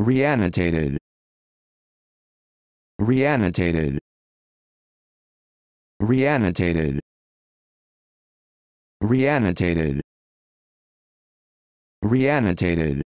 Reannotated. Reannotated. Reannotated. Reannotated. Reannotated.